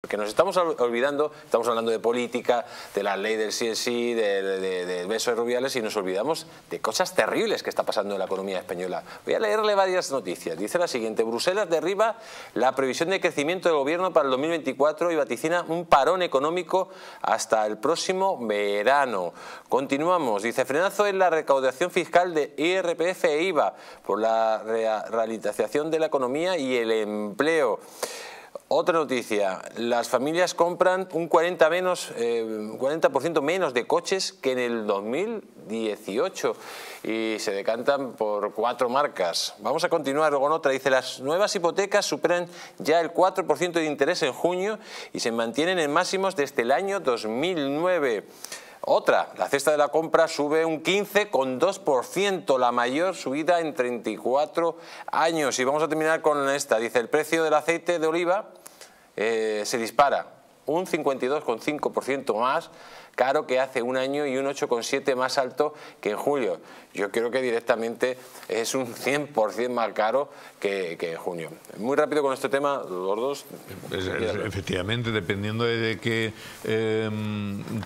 Porque nos estamos olvidando, estamos hablando de política, de la ley del sí del de, besos beso de Rubiales y nos olvidamos de cosas terribles que está pasando en la economía española. Voy a leerle varias noticias. Dice la siguiente, Bruselas derriba la previsión de crecimiento del gobierno para el 2024 y vaticina un parón económico hasta el próximo verano. Continuamos, dice, frenazo en la recaudación fiscal de IRPF e IVA por la realización de la economía y el empleo. Otra noticia, las familias compran un 40%, menos, 40 eh, menos de coches que en el 2018 y se decantan por cuatro marcas. Vamos a continuar con otra, dice las nuevas hipotecas superan ya el 4% de interés en junio y se mantienen en máximos desde el año 2009. Otra, la cesta de la compra sube un 15,2%, la mayor subida en 34 años. Y vamos a terminar con esta. Dice, el precio del aceite de oliva eh, se dispara un 52,5% más caro que hace un año y un 8,7% más alto que en julio. Yo creo que directamente es un 100% más caro que, en junio. Muy rápido con este tema, los dos. efectivamente, dependiendo de qué eh,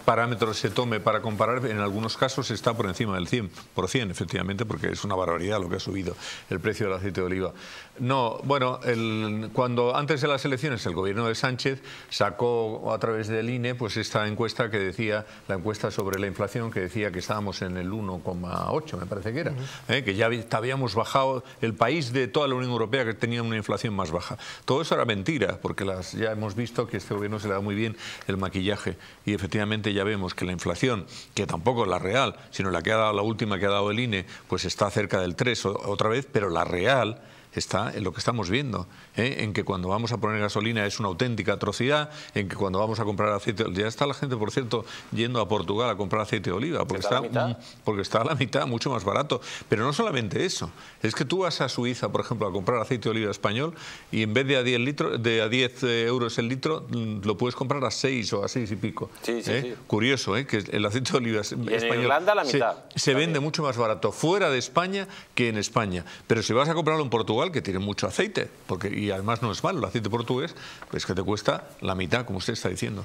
parámetros se tome para comparar, en algunos casos está por encima del 100%, efectivamente, porque es una barbaridad lo que ha subido el precio del aceite de oliva. No, bueno, el, cuando antes de las elecciones el gobierno de Sánchez sacó a través del INE pues esta encuesta que decía, la encuesta sobre la inflación que decía que estábamos en el 1,8, me parece que era, ¿eh? que ya habíamos bajado el país de toda la Unión Europea que tenía una inflación más baja. Todo eso era mentira, porque ya hemos visto que este gobierno se le da muy bien el maquillaje y efectivamente ya vemos que la inflación, que tampoco es la real, sino la que ha dado la última que ha dado el INE, pues está cerca del 3 otra vez, pero la real está en lo que estamos viendo, ¿eh? en que cuando vamos a poner gasolina es una auténtica atrocidad, en que cuando vamos a comprar aceite, ya está la gente, por cierto, yendo a Portugal a comprar aceite de oliva, porque está, mm, porque está a la mitad, mucho más barato. Pero no solamente eso, es que tú vas a Suiza, por ejemplo, a comprar aceite de oliva español y en vez de a 10, litros, de a 10 eh, euros el litro, mm, lo puedes comprar a 6 o a 6 y pico. Sí, ¿eh? sí, Curioso, ¿eh? que el aceite de oliva español en la mitad, se, se vende mucho más barato fuera de España que en España. Pero si vas a comprarlo en Portugal, que tiene mucho aceite, porque, y además no es malo, el aceite portugués, pues que te cuesta la mitad, como usted está diciendo.